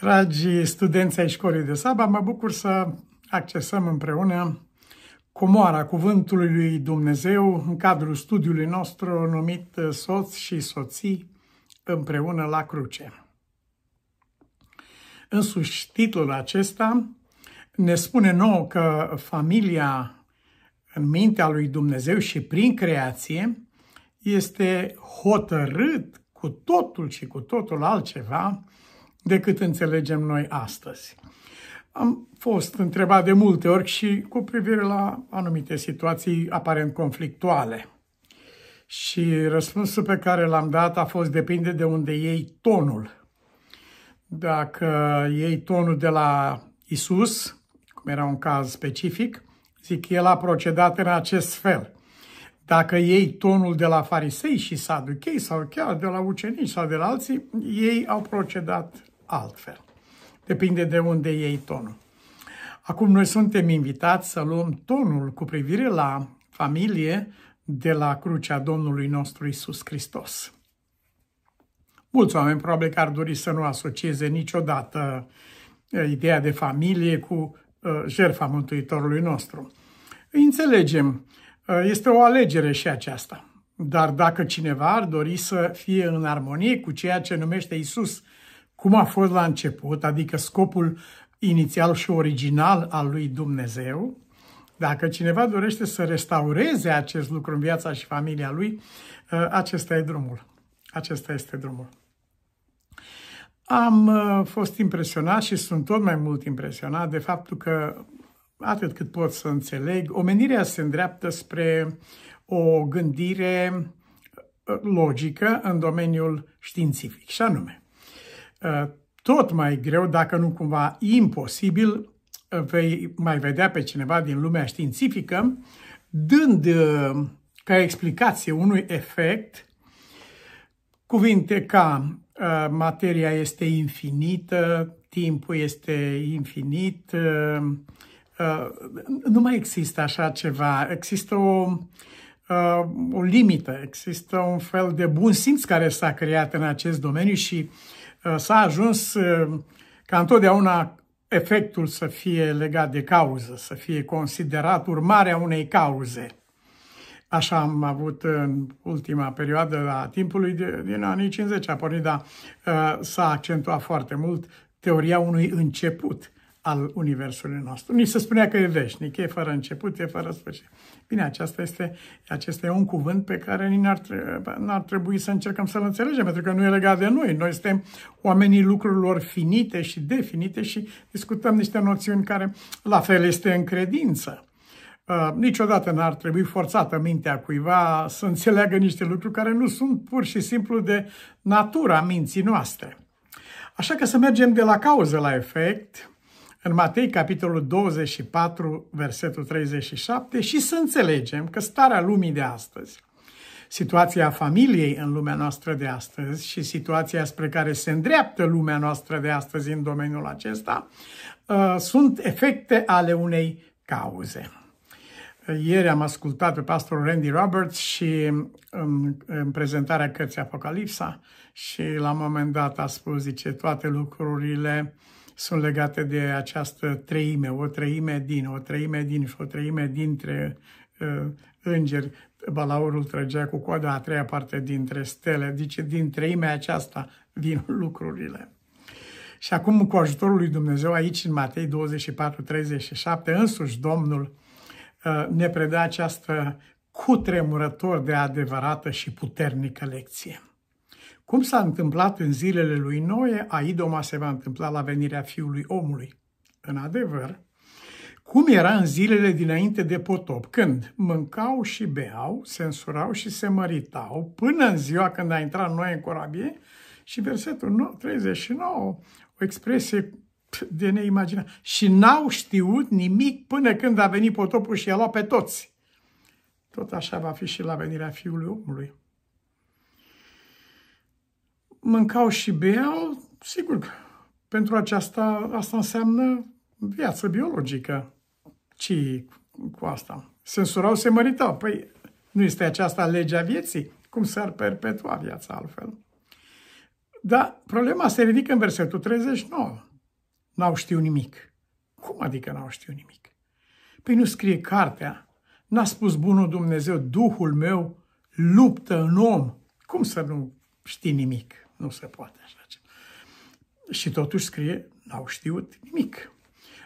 Dragi studenți ai școlii de Saba, mă bucur să accesăm împreună comoara cuvântului lui Dumnezeu în cadrul studiului nostru numit Soț și soții împreună la cruce. Însuși titlul acesta ne spune nou că familia în mintea lui Dumnezeu și prin creație este hotărât cu totul și cu totul altceva decât înțelegem noi astăzi. Am fost întrebat de multe ori și cu privire la anumite situații aparent conflictuale. Și răspunsul pe care l-am dat a fost depinde de unde iei tonul. Dacă iei tonul de la Isus, cum era un caz specific, zic el a procedat în acest fel. Dacă iei tonul de la farisei și saduchei sau chiar de la ucenici sau de la alții, ei au procedat altfel. Depinde de unde iei tonul. Acum noi suntem invitați să luăm tonul cu privire la familie de la crucea Domnului nostru Isus Hristos. Mulți oameni probabil că ar dori să nu asocieze niciodată ideea de familie cu jertfa Mântuitorului nostru. Îi înțelegem, este o alegere și aceasta. Dar dacă cineva ar dori să fie în armonie cu ceea ce numește Isus cum a fost la început, adică scopul inițial și original al lui Dumnezeu, dacă cineva dorește să restaureze acest lucru în viața și familia lui, ă, acesta e drumul. Acesta este drumul. Am ă, fost impresionat și sunt tot mai mult impresionat de faptul că, atât cât pot să înțeleg, omenirea se îndreaptă spre o gândire ă, logică în domeniul științific, și anume, Eh, tot mai greu, dacă nu cumva imposibil, eh, vei mai vedea pe cineva din lumea științifică dând eh, ca explicație unui efect cuvinte ca materia este infinită, timpul este infinit, nu mai există așa ceva, există o, o limită, există un fel de bun simț care s-a creat în acest domeniu și uh, Eh, s-a ajuns eh, ca întotdeauna efectul să fie legat de cauză, să fie considerat urmarea unei cauze. Așa am avut în ultima perioadă a timpului de, din anii 50 a pornit, dar eh, s-a accentuat foarte mult teoria unui început al universului nostru. Ni se spunea că e veșnic, e fără început, e fără sfârșit. Bine, aceasta este, acesta e un cuvânt pe care n-ar, n-ar trebui să încercăm să-l înțelegem, pentru că nu e legat de noi. Noi suntem oamenii lucrurilor finite și definite și discutăm niște noțiuni care la fel este în credință. Uh, niciodată n-ar trebui forțată mintea cuiva să înțeleagă niște lucruri care nu sunt pur și simplu de natura minții noastre. Așa că să mergem de la cauză la efect, în Matei, capitolul 24, versetul 37 și să înțelegem că starea lumii de astăzi, situația familiei în lumea noastră de astăzi și situația spre care se îndreaptă lumea noastră de astăzi în domeniul acesta, uh, sunt efecte ale unei cauze. Ieri am ascultat pe pastorul Randy Roberts și în, um, în prezentarea cărții Apocalipsa și la un moment dat a spus, zice, toate lucrurile uh, sunt legate de această treime, o treime din, o treime din și o treime dintre uh, îngeri. Balaurul trăgea cu coada a treia parte dintre stele, deci din treimea aceasta vin lucrurile. Și acum, cu ajutorul lui Dumnezeu, aici în Matei 24, 37, însuși Domnul uh, ne predă această cutremurător de adevărată și puternică lecție. Cum s-a întâmplat în zilele lui Noe, idoma se va întâmpla la venirea fiului omului. În adevăr, cum era în zilele dinainte de potop, când mâncau și beau, se însurau și se măritau, până în ziua când a intrat Noe în corabie, și versetul 39, o expresie de neimaginat. Și n-au știut nimic până când a venit potopul și i-a luat pe toți. Tot așa va fi și la venirea Fiului Omului mâncau și beau, sigur că pentru aceasta, asta înseamnă viață biologică. Ce cu asta? Se însurau, se măritau. Păi nu este aceasta legea vieții? Cum s-ar perpetua viața altfel? Dar problema se ridică în versetul 39. N-au știut nimic. Cum adică n-au știut nimic? Păi nu scrie cartea. N-a spus bunul Dumnezeu, Duhul meu luptă în om. Cum să nu știi nimic? Nu se poate așa ceva. Și totuși scrie, n-au știut nimic.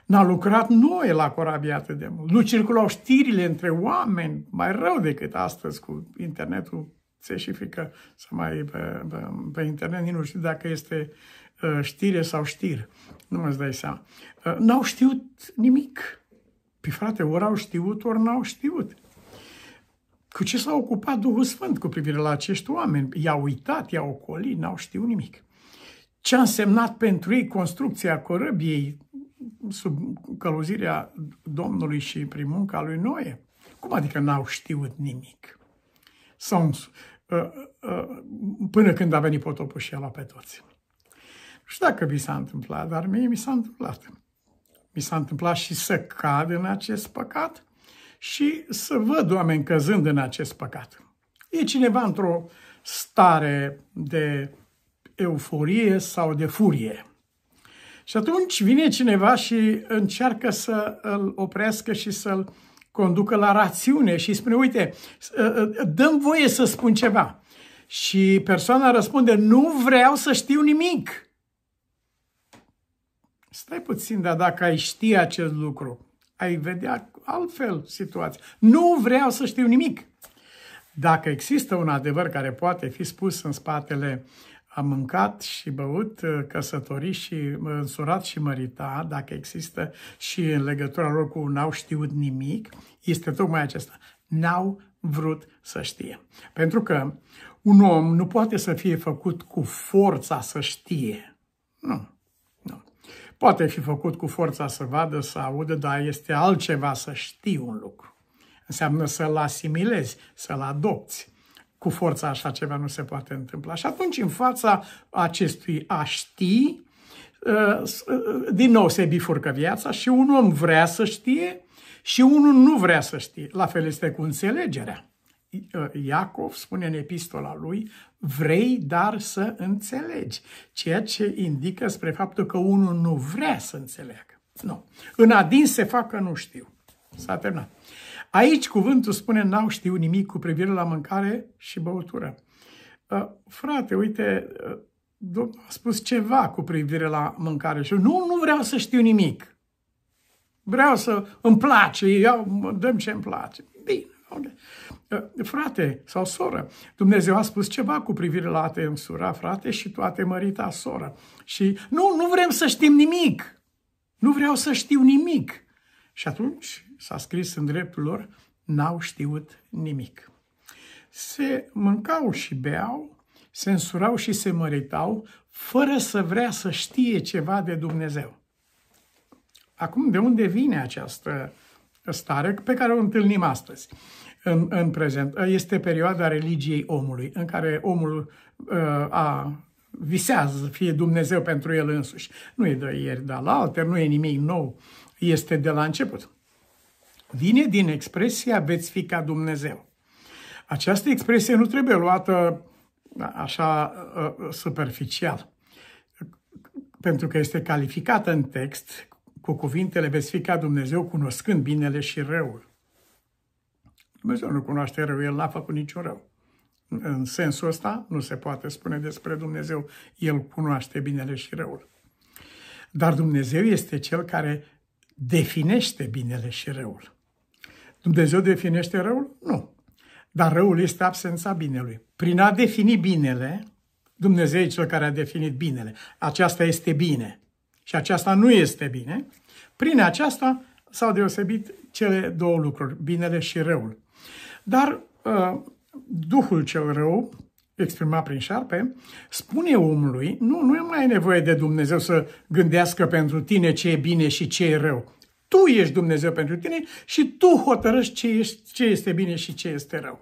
N-a lucrat noi la corabia atât de mult. Nu circulau știrile între oameni, mai rău decât astăzi cu internetul se și frică să mai pe, pe, pe internet, nu știu dacă este ă, știre sau știr. Nu mă dai seama. Ă, n-au știut nimic. Păi frate, ori au știut, ori n-au știut că ce s-a ocupat Duhul Sfânt cu privire la acești oameni. I-au uitat, i-au ocolit, n-au știut nimic. Ce a însemnat pentru ei construcția corăbiei sub călăuzirea Domnului și prin munca lui Noe? Cum adică n-au știut nimic? Sau uh, uh, până când a venit potopul și a luat pe toți. Nu știu dacă vi s-a întâmplat, dar mie mi s-a întâmplat. Mi s-a întâmplat și să cad în acest păcat și să văd oameni căzând în acest păcat. E cineva într-o stare de euforie sau de furie. Și atunci vine cineva și încearcă să îl oprească și să-l conducă la rațiune și spune, uite, ă, ă, dăm voie să spun ceva. Și persoana răspunde, nu vreau să știu nimic. Stai puțin, dar dacă ai ști acest lucru, ai vedea altfel situația. Nu vreau să știu nimic. Dacă există un adevăr care poate fi spus în spatele a mâncat și băut, căsătorit și însurat și mărita, dacă există și în legătura lor cu n-au știut nimic, este tocmai acesta. N-au vrut să știe. Pentru că un om nu poate să fie făcut cu forța să știe. Nu. Poate fi făcut cu forța să vadă, să audă, dar este altceva să știi un lucru. Înseamnă să-l asimilezi, să-l adopți. Cu forța așa ceva nu se poate întâmpla. Și atunci, în fața acestui a ști, din nou se bifurcă viața și un om vrea să știe și unul nu vrea să știe. La fel este cu înțelegerea. Iacov spune în epistola lui, vrei dar să înțelegi, ceea ce indică spre faptul că unul nu vrea să înțeleagă. Nu. În adin se facă nu știu. S-a terminat. Aici cuvântul spune n-au știut nimic cu privire la mâncare și băutură. Uh, frate, uite, uh, Domnul a spus ceva cu privire la mâncare și nu, nu vreau să știu nimic. Vreau să îmi place, eu dăm ce îmi place. Bine, okay frate sau soră, Dumnezeu a spus ceva cu privire la a te însura, frate, și tu a te mărita, soră. Și nu, nu vrem să știm nimic. Nu vreau să știu nimic. Și atunci s-a scris în dreptul lor, n-au știut nimic. Se mâncau și beau, se însurau și se măritau, fără să vrea să știe ceva de Dumnezeu. Acum, de unde vine această stare pe care o întâlnim astăzi? în, în prezent. Este perioada religiei omului, în care omul uh, a visează, fie Dumnezeu pentru el însuși. Nu e de ieri, dar la alter, nu e nimic nou, este de la început. Vine din expresia veți fi ca Dumnezeu. Această expresie nu trebuie luată așa uh, superficial, pentru că este calificată în text cu cuvintele veți fi ca Dumnezeu cunoscând binele și răul. Dumnezeu nu cunoaște rău, El n-a făcut niciun rău. În sensul ăsta nu se poate spune despre Dumnezeu, El cunoaște binele și răul. Dar Dumnezeu este Cel care definește binele și răul. Dumnezeu definește răul? Nu. Dar răul este absența binelui. Prin a defini binele, Dumnezeu e cel care a definit binele. Aceasta este bine și aceasta nu este bine. Prin aceasta s-au deosebit cele două lucruri, binele și răul. Dar uh, Duhul cel rău, exprimat prin șarpe, spune omului, nu, nu e mai nevoie de Dumnezeu să gândească pentru tine ce e bine și ce e rău. Tu ești Dumnezeu pentru tine și tu hotărăști ce, ești, ce este bine și ce este rău.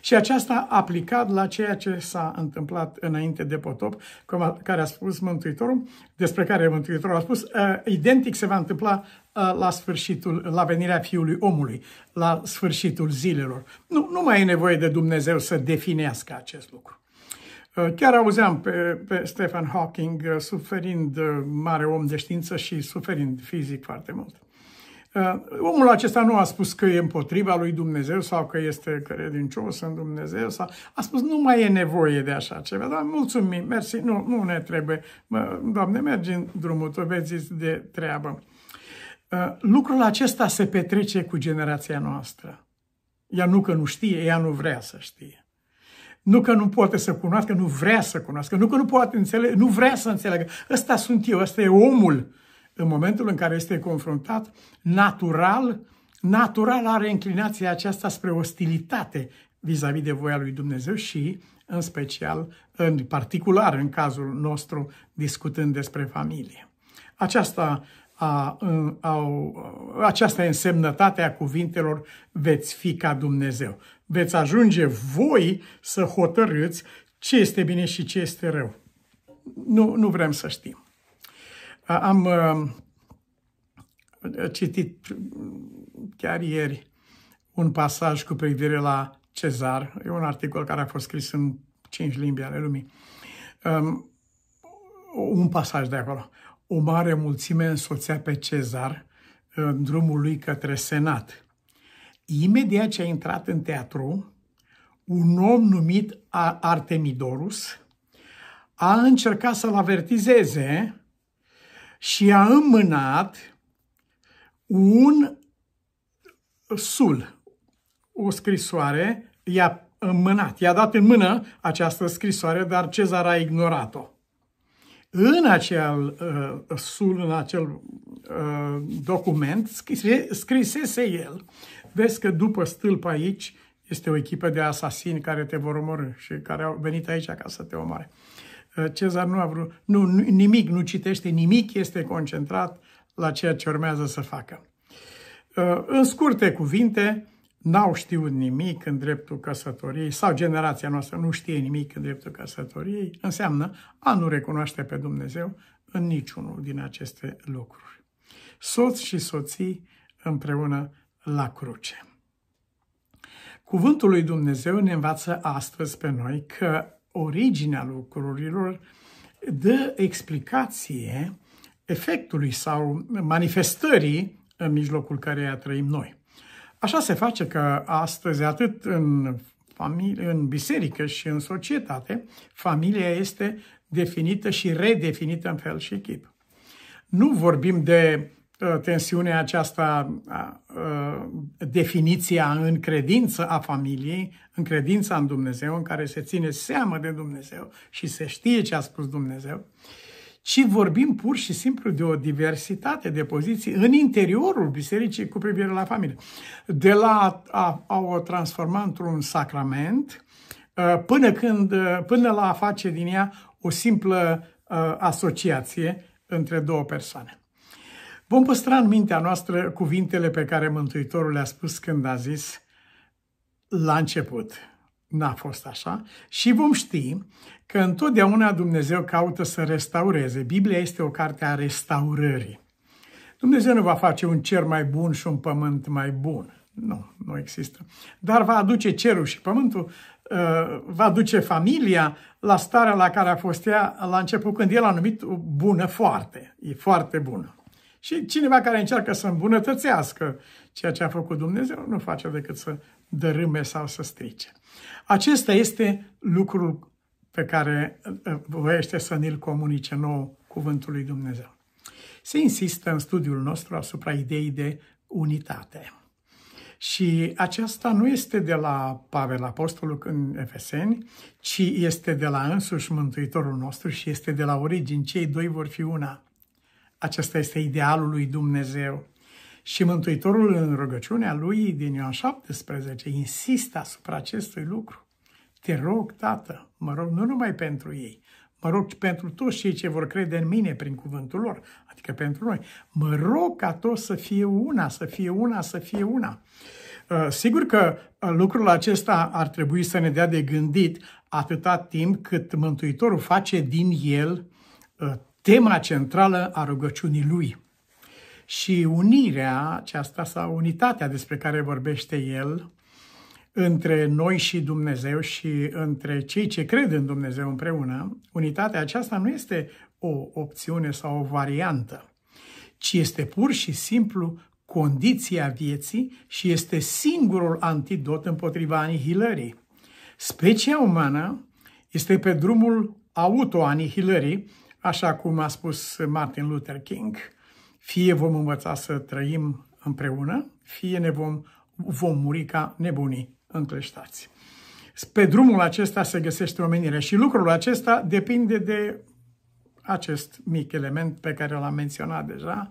Și aceasta aplicat la ceea ce s-a întâmplat înainte de potop, care a spus Mântuitorul, despre care Mântuitorul a spus, uh, identic se va întâmpla Uh, la sfârșitul, la venirea Fiului Omului, la sfârșitul zilelor. Nu, nu mai e nevoie de Dumnezeu să definească acest lucru. Uh, chiar auzeam pe, pe Stephen Hawking uh, suferind mare om de știință și suferind fizic foarte mult. Omul acesta nu a spus că e împotriva lui Dumnezeu sau că este credincios în Dumnezeu. Sau... A spus nu mai e nevoie de așa ceva, dar mulțumim, mersi, nu, nu ne trebuie. Mă, Doamne, mergi în drumul tău, vezi de treabă. Ă, lucrul acesta se petrece cu generația noastră. Ea nu că nu știe, ea nu vrea să știe. Nu că nu poate să cunoască, nu vrea să cunoască, nu că nu poate înțelege, nu vrea să înțeleagă. Ăsta sunt eu, ăsta e omul. În momentul în care este confruntat, natural, natural are inclinația aceasta spre ostilitate vis-a-vis de voia lui Dumnezeu și, în special, în particular, în cazul nostru, discutând despre familie. Aceasta a, au aceasta e însemnătatea cuvintelor veți fi ca Dumnezeu. Veți ajunge voi să hotărâți ce este bine și ce este rău. Nu, nu vrem să știm. Am citit chiar ieri un pasaj cu privire la Cezar. E un articol care a fost scris în cinci limbi ale lumii. Um, un pasaj de acolo. O mare mulțime însoțea pe Cezar în drumul lui către Senat. Imediat ce a intrat în teatru, un om numit Artemidorus a încercat să-l avertizeze și a înmânat un sul, o scrisoare, i-a înmânat, i-a dat în mână această scrisoare, dar Cezar a ignorat-o în acel uh, sul, în acel uh, document, scrise, scrisese el, vezi că după stâlp aici este o echipă de asasini care te vor omorâ și care au venit aici ca să te omoare. Uh, Cezar nu a vrut, nu, nimic, nu citește nimic, este concentrat la ceea ce urmează să facă. Uh, în scurte cuvinte, n-au știut nimic în dreptul căsătoriei sau generația noastră nu știe nimic în dreptul căsătoriei, înseamnă a nu recunoaște pe Dumnezeu în niciunul din aceste lucruri. Soț și soții împreună la cruce. Cuvântul lui Dumnezeu ne învață astăzi pe noi că originea lucrurilor dă explicație efectului sau manifestării în mijlocul căreia trăim noi. Așa se face că astăzi, atât în, familie, în biserică și în societate, familia este definită și redefinită în fel și chip. Nu vorbim de uh, tensiunea aceasta, uh, definiția în credință a familiei, în credința în Dumnezeu, în care se ține seamă de Dumnezeu și se știe ce a spus Dumnezeu ci vorbim pur și simplu de o diversitate de poziții în interiorul bisericii cu privire la familie. De la a, a o transforma într-un sacrament ă, până, când, ă, până la a face din ea o simplă ă, asociație între două persoane. Vom păstra în mintea noastră cuvintele pe care Mântuitorul le-a spus când a zis la început, n-a fost așa, și vom ști că întotdeauna Dumnezeu caută să restaureze. Biblia este o carte a restaurării. Dumnezeu nu va face un cer mai bun și un pământ mai bun. Nu, nu există. Dar va aduce cerul și pământul, uh, va aduce familia la starea la care a fost ea la început, când el a numit bună foarte. E foarte bună. Și cineva care încearcă să îmbunătățească ceea ce a făcut Dumnezeu, nu face decât să dărâme sau să strice. Acesta este lucrul pe care eh, voiește să ne-l comunice nou cuvântul lui Dumnezeu. Se insistă în studiul nostru asupra ideii de unitate. Și aceasta nu este de la Pavel Apostolul în Efeseni, ci este de la însuși Mântuitorul nostru și este de la origini. Cei doi vor fi una. Acesta este idealul lui Dumnezeu. Și Mântuitorul în rugăciunea lui din Ioan 17 insistă asupra acestui lucru. Te rog, Tată, mă rog nu numai pentru ei, mă rog pentru toți cei ce vor crede în mine prin cuvântul lor, adică pentru noi. Mă rog ca toți să fie una, să fie una, să fie una. Uh, sigur că uh, lucrul acesta ar trebui să ne dea de gândit atâta timp cât Mântuitorul face din el uh, tema centrală a rugăciunii lui. Și unirea aceasta sau unitatea despre care vorbește el între noi și Dumnezeu și între cei ce cred în Dumnezeu împreună, unitatea aceasta nu este o opțiune sau o variantă, ci este pur și simplu condiția vieții și este singurul antidot împotriva anihilării. Specia umană este pe drumul autoanihilării, așa cum a spus Martin Luther King. Fie vom învăța să trăim împreună, fie ne vom, vom muri ca nebunii încleștați. Pe drumul acesta se găsește omenirea și lucrul acesta depinde de acest mic element pe care l-am menționat deja,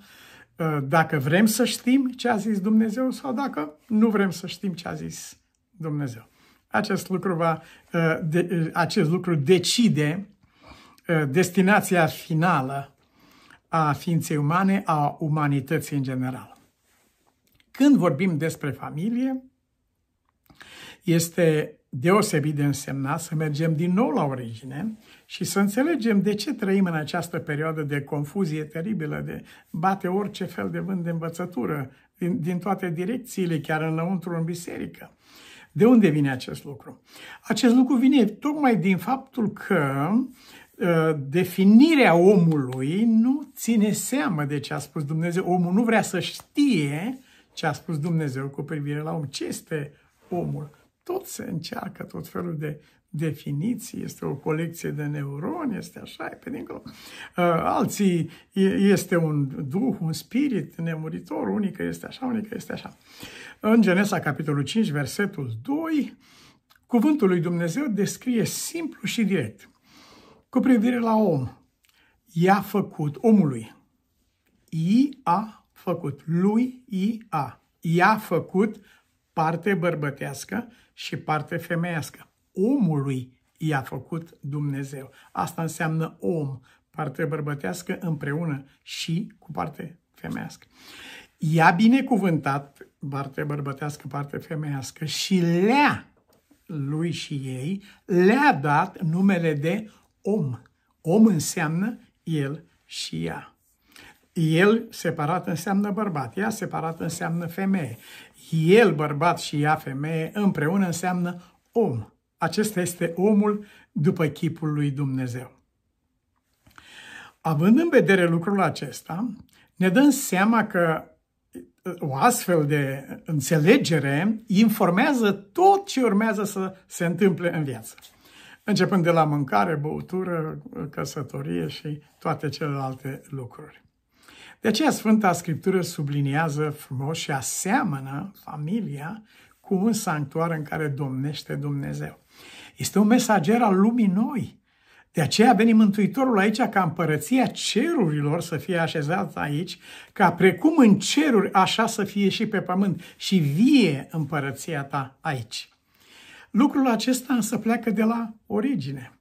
uh, dacă vrem să știm ce a zis Dumnezeu sau dacă nu vrem să știm ce a zis Dumnezeu. Acest lucru, va, uh, uh, acest lucru decide destinația finală a ființei umane, a umanității în general. Când vorbim despre familie, este deosebit de însemnat să mergem din nou la origine și să înțelegem de ce trăim în această perioadă de confuzie teribilă, de bate orice fel de vânt de învățătură din, din toate direcțiile, chiar înăuntru în biserică. De unde vine acest lucru? Acest lucru vine tocmai din faptul că ă, definirea omului nu ține seamă de ce a spus Dumnezeu. Omul nu vrea să știe ce a spus Dumnezeu cu privire la om. Ce este omul. Tot se încearcă tot felul de definiții, este o colecție de neuroni, este așa, e pe dincolo. Uh, alții este un duh, un spirit nemuritor, unică este așa, unică este așa. În Genesa, capitolul 5, versetul 2, cuvântul lui Dumnezeu descrie simplu și direct. Cu privire la om, i-a făcut omului. I-a făcut. Lui I-a. I-a făcut parte bărbătească și parte femeiască. Omului i-a făcut Dumnezeu. Asta înseamnă om, parte bărbătească împreună și cu parte femească. I-a binecuvântat parte bărbătească, parte femeiască și le-a lui și ei, le-a dat numele de om. Om înseamnă el și ea. El separat înseamnă bărbat, ea separat înseamnă femeie. El bărbat și ea femeie împreună înseamnă om. Acesta este omul după chipul lui Dumnezeu. Având în vedere lucrul acesta, ne dăm seama că uh, o astfel de înțelegere informează tot ce urmează să se întâmple în viață. Începând de la mâncare, băutură, căsătorie și toate celelalte lucruri. De aceea Sfânta Scriptură subliniază frumos și aseamănă familia cu un sanctuar în care domnește Dumnezeu. Este un mesager al lumii noi. De aceea a venit Mântuitorul aici ca împărăția cerurilor să fie așezată aici, ca precum în ceruri, așa să fie și pe pământ și vie împărăția ta aici. Lucrul acesta însă pleacă de la origine.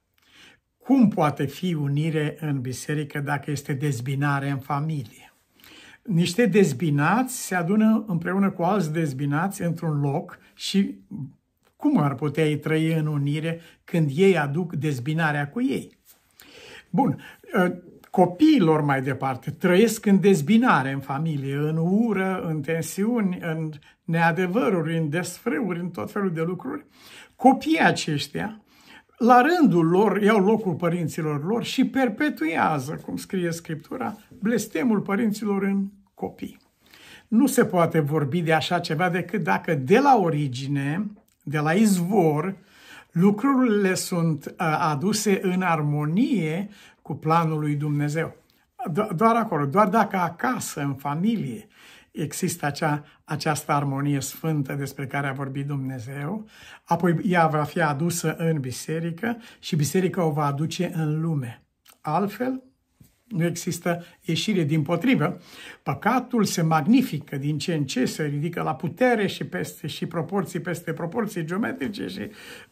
Cum poate fi unire în biserică dacă este dezbinare în familie? niște dezbinați se adună împreună cu alți dezbinați într-un loc și cum ar putea ei trăi în unire când ei aduc dezbinarea cu ei? Bun, ă, copiilor mai departe trăiesc în dezbinare în familie, în ură, în tensiuni, în neadevăruri, în desfrâuri, în tot felul de lucruri. Copiii aceștia la rândul lor iau locul părinților lor și perpetuează, cum scrie Scriptura, blestemul părinților în copii. Nu se poate vorbi de așa ceva decât dacă de la origine, de la izvor, lucrurile sunt uh, aduse în armonie cu planul lui Dumnezeu. Doar acolo, doar dacă acasă, în familie, există acea, această armonie sfântă despre care a vorbit Dumnezeu, apoi ea va fi adusă în biserică și biserica o va aduce în lume. Altfel, nu există ieșire din potrivă. Păcatul se magnifică din ce în ce, se ridică la putere și peste și proporții peste proporții geometrice și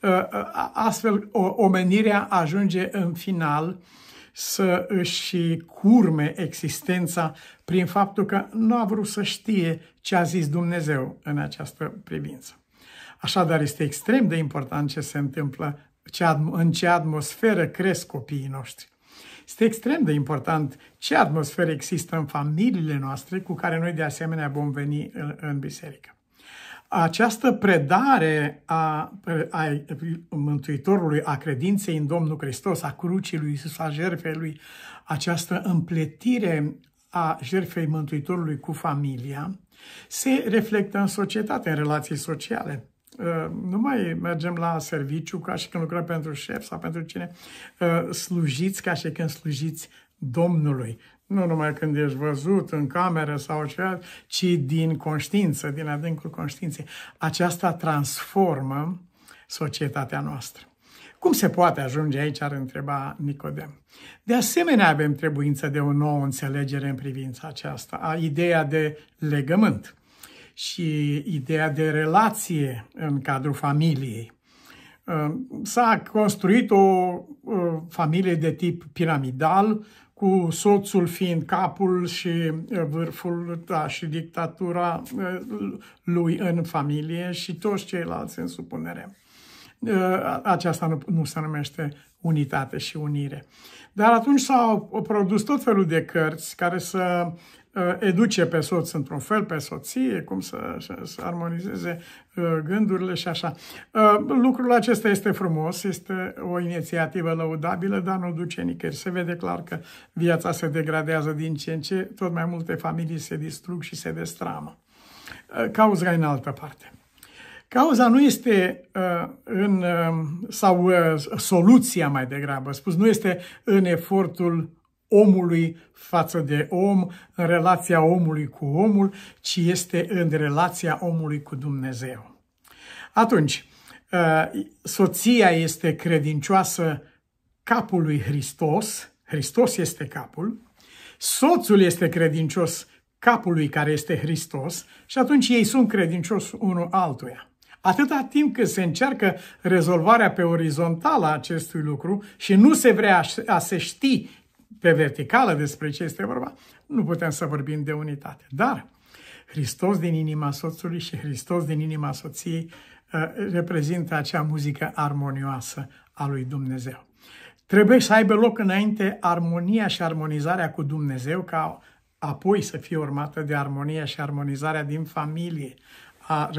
uh, uh astfel o, omenirea ajunge în final să își curme existența prin faptul că nu a vrut să știe ce a zis Dumnezeu în această privință. Așadar, este extrem de important ce se întâmplă, în ce atmosferă cresc copiii noștri. Este extrem de important ce atmosferă există în familiile noastre cu care noi de asemenea vom veni în, în biserică. Această predare a, a Mântuitorului, a credinței în Domnul Hristos, a crucii lui Isus, a jertfei lui, această împletire a jertfei Mântuitorului cu familia, se reflectă în societate, în relații sociale uh, nu mai mergem la serviciu ca și când lucrăm pentru șef sau pentru cine. Uh, slujiți ca și când slujiți Domnului. Nu numai când ești văzut în cameră sau ceva, ci din conștiință, din adâncul conștiinței. Aceasta transformă societatea noastră. Cum se poate ajunge aici, ar întreba Nicodem. De asemenea, avem trebuință de o nouă înțelegere în privința aceasta, a ideea de legământ și ideea de relație în cadrul familiei. Uh, s-a construit o uh, familie de tip piramidal, cu soțul fiind capul și uh, vârful da, și dictatura uh, lui în familie și toți ceilalți în supunere. Uh, aceasta nu, nu se numește unitate și unire. Dar atunci s-au produs tot felul de cărți care să Ă, educe pe soț într-un fel, pe soție, cum să, să armonizeze ă, gândurile și așa. Ă, lucrul acesta este frumos, este o inițiativă lăudabilă, dar nu duce nicăieri. Se vede clar că viața se degradează din ce în ce, tot mai multe familii se distrug și se destramă. Cauza în altă parte. Cauza nu este în, sau soluția mai degrabă, spus, nu este în efortul omului față de om, în relația omului cu omul, ci este în relația omului cu Dumnezeu. Atunci, uh, soția este credincioasă capului Hristos, Hristos este capul, soțul este credincios capului care este Hristos și atunci ei sunt credincios unul altuia. Atâta timp cât se încearcă rezolvarea pe orizontală a acestui lucru și nu se vrea a se ști pe verticală despre ce este vorba, nu putem să vorbim de unitate. Dar Hristos din inima soțului și Hristos din inima soției uh, reprezintă acea muzică armonioasă a lui Dumnezeu. Trebuie să aibă loc înainte armonia și armonizarea cu Dumnezeu ca apoi să fie urmată de armonia și armonizarea din familie, a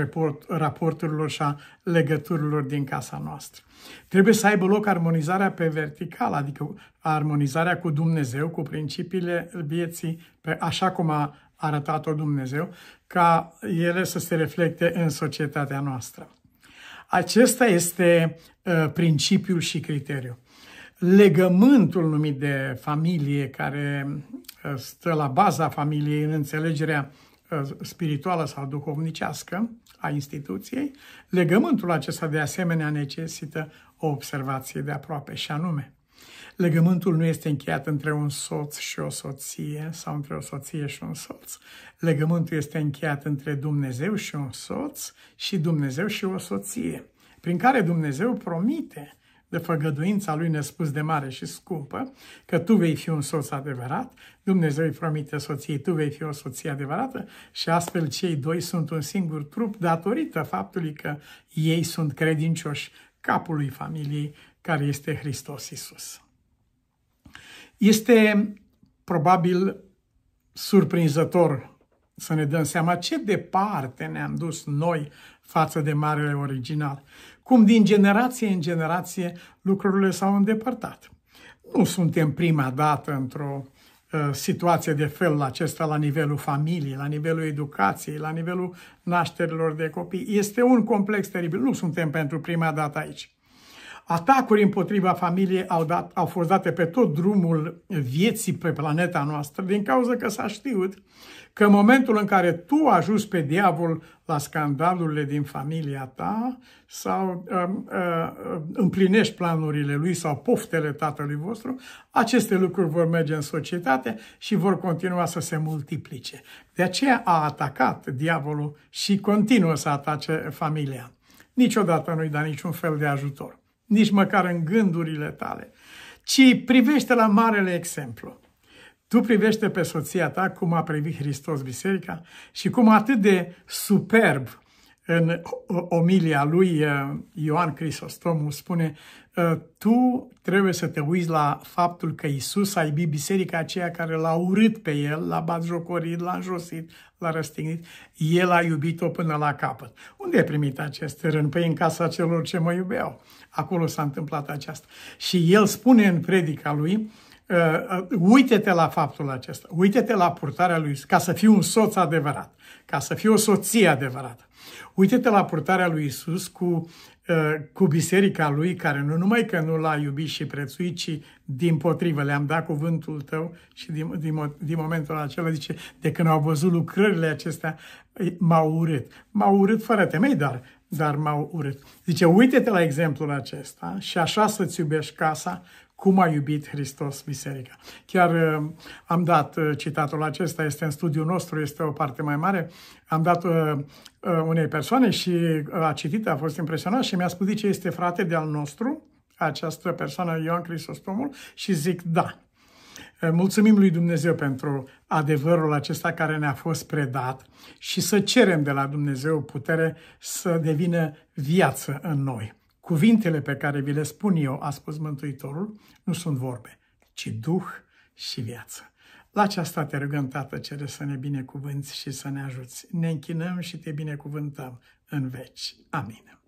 raporturilor și a legăturilor din casa noastră. Trebuie să aibă loc armonizarea pe verticală, adică armonizarea cu Dumnezeu, cu principiile vieții, pe așa cum a arătat-o Dumnezeu, ca ele să se reflecte în societatea noastră. Acesta este uh, principiul și criteriul. Legământul numit de familie, care ă, stă la baza familiei în înțelegerea Uh, spirituală sau duhovnicească a instituției, legământul acesta de asemenea necesită o observație de aproape și anume. Legământul nu este încheiat între un soț și o soție sau între o soție și un soț. Legământul este încheiat între Dumnezeu și un soț și Dumnezeu și o soție, prin care Dumnezeu promite de făgăduința lui nespus de mare și scumpă, că tu vei fi un soț adevărat, Dumnezeu îi promite soției, tu vei fi o soție adevărată și astfel cei doi sunt un singur trup datorită faptului că ei sunt credincioși capului familiei care este Hristos Isus. Este probabil surprinzător să ne dăm seama ce departe ne-am dus noi față de marele original cum din generație în generație lucrurile s-au îndepărtat. Nu suntem prima dată într-o uh, situație de fel acesta la nivelul familiei, la nivelul educației, la nivelul nașterilor de copii. Este un complex teribil. Nu suntem pentru prima dată aici. Atacuri împotriva familiei au, dat, au fost date pe tot drumul vieții pe planeta noastră din cauza că s-a știut că în momentul în care tu ajungi pe diavol la scandalurile din familia ta sau uh, uh, împlinești planurile lui sau poftele tatălui vostru, aceste lucruri vor merge în societate și vor continua să se multiplice. De aceea a atacat diavolul și continuă să atace familia. Niciodată nu-i da niciun fel de ajutor nici măcar în gândurile tale, ci privește la marele exemplu. Tu privește pe soția ta cum a privit Hristos biserica și cum atât de superb în omilia lui uh, Ioan Crisostomul spune uh, tu trebuie să te uiți la faptul că Isus a iubit biserica aceea care l-a urât pe el, l-a batjocorit, l-a înjosit, l-a răstignit. El a iubit-o până la capăt. Unde a primit acest rând? Păi în casa celor ce mă iubeau. Acolo s-a întâmplat aceasta. Și el spune în predica lui, Uh, uh uite-te la faptul acesta, uite-te la purtarea lui, ca să fii un soț adevărat, ca să fii o soție adevărată. Uite-te la purtarea lui Isus cu, ă, cu biserica lui, care nu numai că nu l-a iubit și prețuit, ci din potrivă le-am dat cuvântul tău și din, din, din momentul acela zice, de când au văzut lucrările acestea, m-au urât. M-au urât fără temei, dar dar m-au urât. Zice, uite-te la exemplul acesta și așa să-ți iubești casa cum a iubit Hristos biserica. Chiar uh, am dat uh, citatul acesta, este în studiul nostru, este o parte mai mare, am dat uh, unei persoane și a citit, a fost impresionat și mi-a spus, ce este frate de-al nostru, această persoană, Ioan Crisostomul, și zic da. Mulțumim lui Dumnezeu pentru adevărul acesta care ne-a fost predat și să cerem de la Dumnezeu putere să devină viață în noi. Cuvintele pe care vi le spun eu, a spus Mântuitorul, nu sunt vorbe, ci Duh și viață. La aceasta te rugăm, Tată, cere să ne binecuvânți și să ne ajuți. Ne închinăm și te binecuvântăm în veci. Amin.